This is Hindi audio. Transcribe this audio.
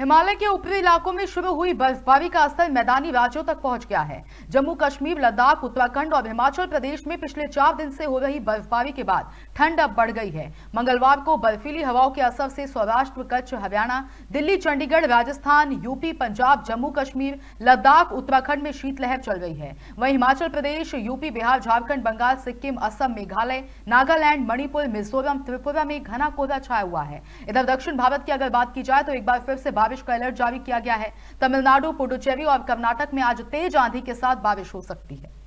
हिमालय के ऊपरी इलाकों में शुरू हुई बर्फबारी का असर मैदानी राज्यों तक पहुंच गया है जम्मू कश्मीर लद्दाख उत्तराखंड और हिमाचल प्रदेश में पिछले चार दिन से हो रही बर्फबारी के बाद ठंड अब बढ़ गई है मंगलवार को बर्फीली हवाओं के असर से सौराष्ट्र कच्छ हरियाणा दिल्ली चंडीगढ़ राजस्थान यूपी पंजाब जम्मू कश्मीर लद्दाख उत्तराखंड में शीतलहर चल रही है वही हिमाचल प्रदेश यूपी बिहार झारखंड बंगाल सिक्किम असम मेघालय नागालैंड मणिपुर मिजोरम त्रिपुरा में घना कोहरा छाया हुआ है इधर दक्षिण भारत की अगर बात की जाए तो एक बार फिर से बारिश का अलर्ट जारी किया गया है तमिलनाडु पुडुचेरी और कर्नाटक में आज तेज आंधी के साथ बारिश हो सकती है